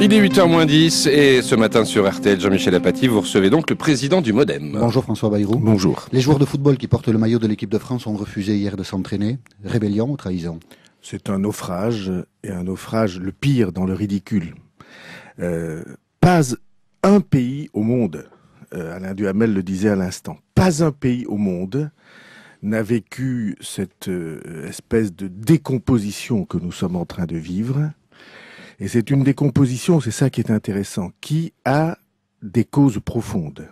Il est 8h-10 et ce matin sur RTL, Jean-Michel Apathy, vous recevez donc le président du Modem. Bonjour François Bayrou. Bonjour. Les joueurs de football qui portent le maillot de l'équipe de France ont refusé hier de s'entraîner. Rébellion ou trahison C'est un naufrage et un naufrage le pire dans le ridicule. Euh, pas un pays au monde, euh, Alain Duhamel le disait à l'instant, pas un pays au monde n'a vécu cette euh, espèce de décomposition que nous sommes en train de vivre et c'est une décomposition, c'est ça qui est intéressant, qui a des causes profondes.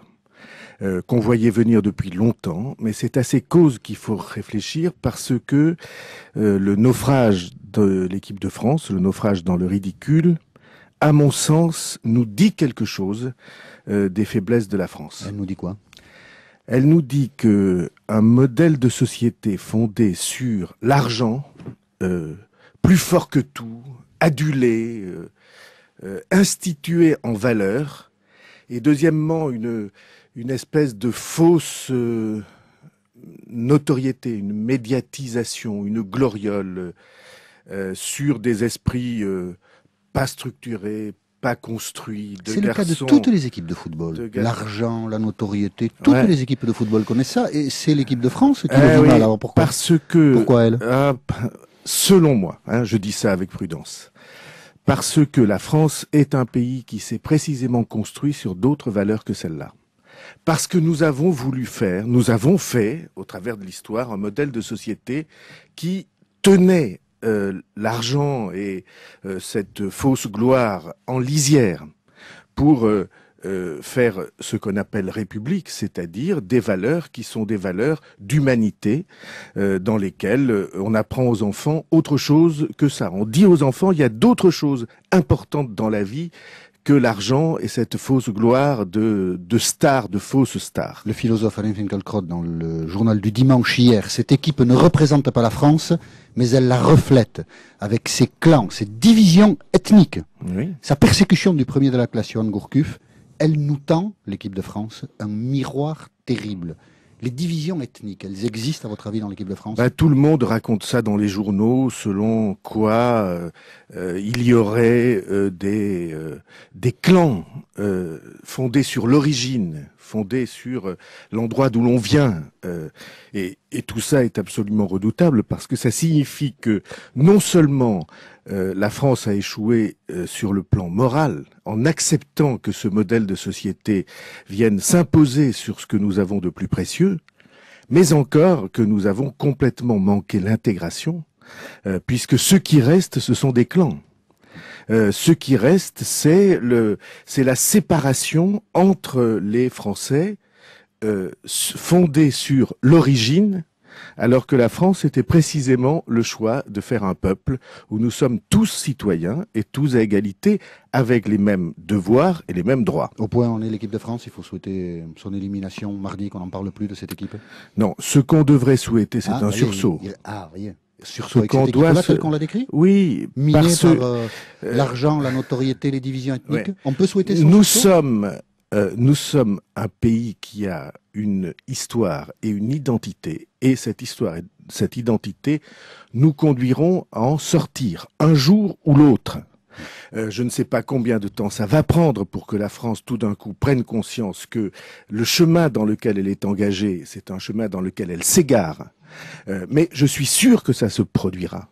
Euh, qu'on voyait venir depuis longtemps, mais c'est à ces causes qu'il faut réfléchir parce que euh, le naufrage de l'équipe de France, le naufrage dans le ridicule, à mon sens, nous dit quelque chose euh, des faiblesses de la France. Elle nous dit quoi Elle nous dit que un modèle de société fondé sur l'argent, plus fort que tout, adulé, euh, euh, institué en valeur, et deuxièmement une, une espèce de fausse euh, notoriété, une médiatisation, une gloriole sur des esprits pas structurés, pas construits. C'est le cas de toutes les équipes de football. L'argent, la notoriété, toutes les équipes de football connaissent ça, et c'est l'équipe de France qui eh le oui, mal. pourquoi Parce que pourquoi elle selon moi, hein, je dis ça avec prudence, parce que la France est un pays qui s'est précisément construit sur d'autres valeurs que celles-là. Parce que nous avons voulu faire, nous avons fait, au travers de l'histoire, un modèle de société qui tenait euh, l'argent et euh, cette fausse gloire en lisière pour euh, euh, faire ce qu'on appelle république, c'est-à-dire des valeurs qui sont des valeurs d'humanité, euh, dans lesquelles euh, on apprend aux enfants autre chose que ça. On dit aux enfants, il y a d'autres choses importantes dans la vie que l'argent et cette fausse gloire de, de stars, de fausses stars. Le philosophe Alain Finkielkraut, dans le journal du dimanche hier, cette équipe ne représente pas la France, mais elle la reflète avec ses clans, ses divisions ethniques, oui. sa persécution du premier de la classe, Johan Gourcuff, elle nous tend, l'équipe de France, un miroir terrible. Les divisions ethniques, elles existent à votre avis dans l'équipe de France bah, Tout le monde raconte ça dans les journaux, selon quoi euh, euh, il y aurait euh, des, des clans fondés sur l'origine, fondés sur l'endroit d'où l'on vient. et et tout ça est absolument redoutable parce que ça signifie que non seulement euh, la France a échoué euh, sur le plan moral en acceptant que ce modèle de société vienne s'imposer sur ce que nous avons de plus précieux, mais encore que nous avons complètement manqué l'intégration, euh, puisque ce qui reste, ce sont des clans. ce qui reste, c'est la séparation entre les Français euh, fondée sur l'origine, alors que la France était précisément le choix de faire un peuple où nous sommes tous citoyens et tous à égalité avec les mêmes devoirs et les mêmes droits. Au point on est l'équipe de France, il faut souhaiter son élimination mardi, qu'on n'en parle plus de cette équipe Non, ce qu'on devrait souhaiter, c'est ah, un bah sursaut. Ah, oui, ah, qu'on l'a décrit oui par euh, euh, l'argent la notoriété les divisions ethniques on peut souhaiter nous sommes euh, nous sommes un pays qui a une histoire et une identité, et cette histoire et cette identité nous conduiront à en sortir un jour ou l'autre. Euh, je ne sais pas combien de temps ça va prendre pour que la France, tout d'un coup, prenne conscience que le chemin dans lequel elle est engagée, c'est un chemin dans lequel elle s'égare. Euh, mais je suis sûr que ça se produira.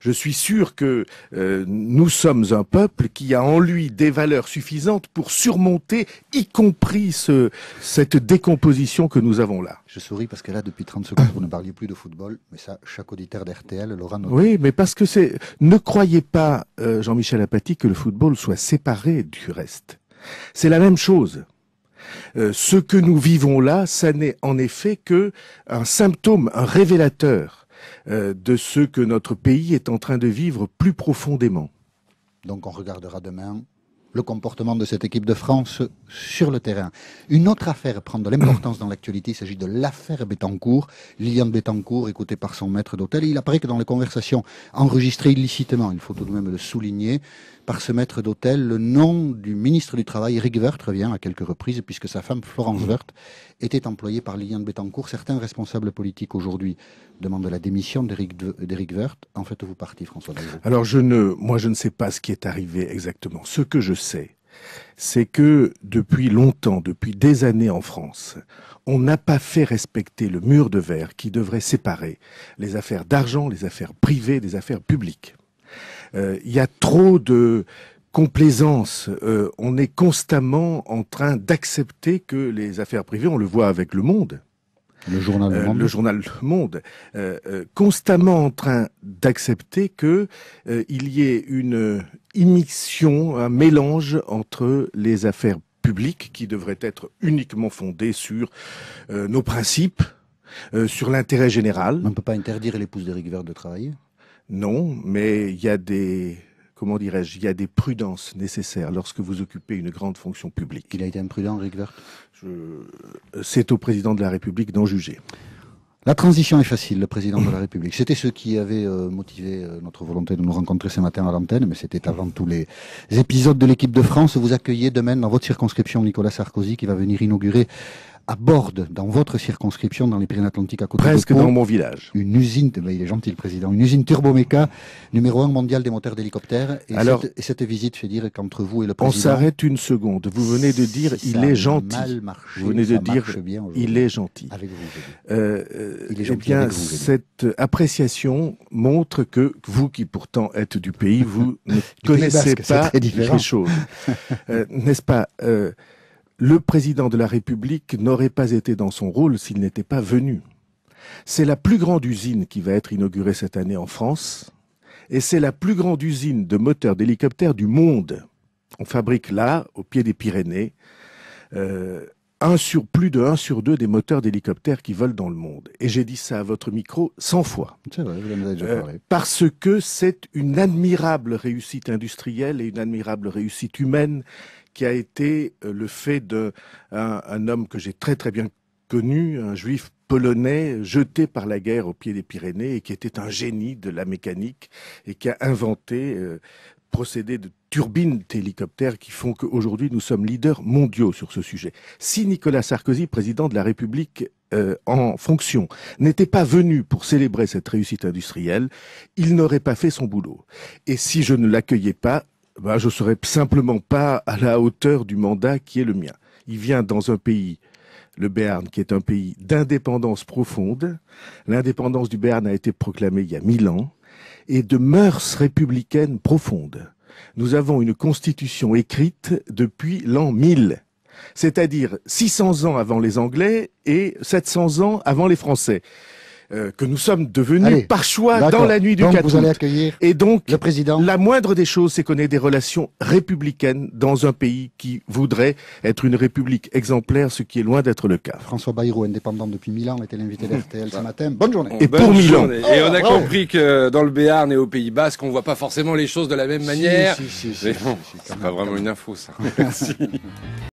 Je suis sûr que euh, nous sommes un peuple qui a en lui des valeurs suffisantes pour surmonter, y compris cette décomposition que nous avons là. Je souris parce que là, depuis 30 secondes, vous ne parliez plus de football, mais ça, chaque auditeur d'RTL l'aura Oui, mais parce que c'est... Ne croyez pas, euh, Jean-Michel Apathy, que le football soit séparé du reste. C'est la même chose. Euh, ce que nous vivons là, ça n'est en effet que un symptôme, un révélateur euh, de ce que notre pays est en train de vivre plus profondément. Donc on regardera demain le comportement de cette équipe de France sur le terrain. Une autre affaire prend de l'importance dans l'actualité, il s'agit de l'affaire Bettencourt. Liliane Bettencourt, écoutée par son maître d'hôtel, il apparaît que dans les conversations enregistrées illicitement, il faut tout de même le souligner, par ce maître d'hôtel, le nom du ministre du Travail, Eric Werth, revient à quelques reprises, puisque sa femme, Florence mmh. Werth, était employée par Liliane Bettencourt. Certains responsables politiques aujourd'hui demandent la démission d'Eric Werth. En fait, vous partie, François Alors, je ne, moi, je ne sais pas ce qui est arrivé exactement. Ce que je c'est que depuis longtemps, depuis des années en France, on n'a pas fait respecter le mur de verre qui devrait séparer les affaires d'argent, les affaires privées des affaires publiques. Euh, il y a trop de complaisance. Euh, on est constamment en train d'accepter que les affaires privées, on le voit avec le monde, le journal Le euh, Monde, constamment en train d'accepter que il y ait une immixtion, un mélange entre les affaires publiques qui devraient être uniquement fondées sur euh, nos principes, euh, sur l'intérêt général. On ne peut pas interdire l'épouse d'Éric Verre de travailler Non, mais il y a des comment dirais-je, il y a des prudences nécessaires lorsque vous occupez une grande fonction publique. Il a été imprudent, Rick C'est au président de la République d'en juger. La transition est facile, le président de la République. C'était ce qui avait euh, motivé euh, notre volonté de nous rencontrer ce matin à l'antenne, mais c'était avant tous les épisodes de l'équipe de France. Vous accueillez demain dans votre circonscription Nicolas Sarkozy qui va venir inaugurer à dans votre circonscription, dans les Pyrénées-Atlantiques, à côté de de Presque dans mon village. Une usine, il est gentil le président, une usine turboméca, numéro un mondial des moteurs d'hélicoptères. Et, Alors, cette, visite, fait dire qu'entre vous et le président... On s'arrête une seconde. Vous venez de dire, il est gentil. Mal marché, vous venez de dire, bien il est gentil. Avec vous, euh, il est euh, eh gentil. Eh bien, cette appréciation montre que vous, qui pourtant êtes du pays, vous ne connaissez basque, pas les choses. Euh, n'est-ce pas le président de la République n'aurait pas été dans son rôle s'il n'était pas venu. C'est la plus grande usine qui va être inaugurée cette année en France, et c'est la plus grande usine de moteurs d'hélicoptères du monde. On fabrique là, au pied des Pyrénées, euh, sur plus de 1 sur 2 des moteurs d'hélicoptères qui volent dans le monde. Et j'ai dit ça à votre micro 100 fois. Euh, parce que c'est une admirable réussite industrielle et une admirable réussite humaine qui a été euh, le fait d'un homme que j'ai très très bien connu, un juif polonais jeté par la guerre au pied des Pyrénées et qui était un génie de la mécanique et qui a inventé euh, procédé de turbines d'hélicoptères qui font qu'aujourd'hui nous sommes leaders mondiaux sur ce sujet. Si Nicolas Sarkozy, président de la République euh, en fonction, n'était pas venu pour célébrer cette réussite industrielle, il n'aurait pas fait son boulot. Et si je ne l'accueillais pas, bah, je ne serais simplement pas à la hauteur du mandat qui est le mien. Il vient dans un pays le Béarn, qui est un pays d'indépendance profonde. L'indépendance du Béarn a été proclamée il y a mille ans, et de mœurs républicaines profondes nous avons une constitution écrite depuis l'an 1000 c'est-à-dire 600 ans avant les Anglais et 700 ans avant les Français. Euh, que nous sommes devenus par choix dans la nuit du donc 4 vous accueillir Et donc, le président. la moindre des choses, c'est qu'on ait des relations républicaines dans un pays qui voudrait être une république exemplaire, ce qui est loin d'être le cas. François Bayrou, indépendant depuis Milan, était l'invité d'RTL ce bah, matin. Bonne journée. Et pour Milan. Et on a oh, compris que dans le Béarn et au Pays Basque, on voit pas forcément les choses de la même manière. Si, si, si, c'est pas vraiment une info, ça. Merci.